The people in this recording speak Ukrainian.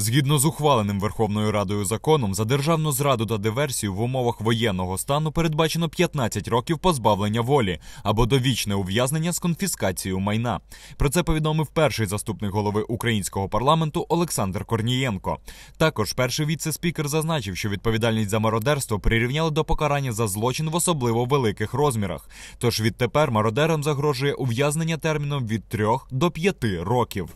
Згідно з ухваленим Верховною Радою законом за державну зраду та диверсію в умовах воєнного стану передбачено 15 років позбавлення волі або довічне ув'язнення з конфіскацією майна. Про це повідомив перший заступник голови українського парламенту Олександр Корнієнко. Також перший віце-спікер зазначив, що відповідальність за мародерство прирівняли до покарання за злочин в особливо великих розмірах. Тож відтепер мародерам загрожує ув'язнення терміном від 3 до 5 років.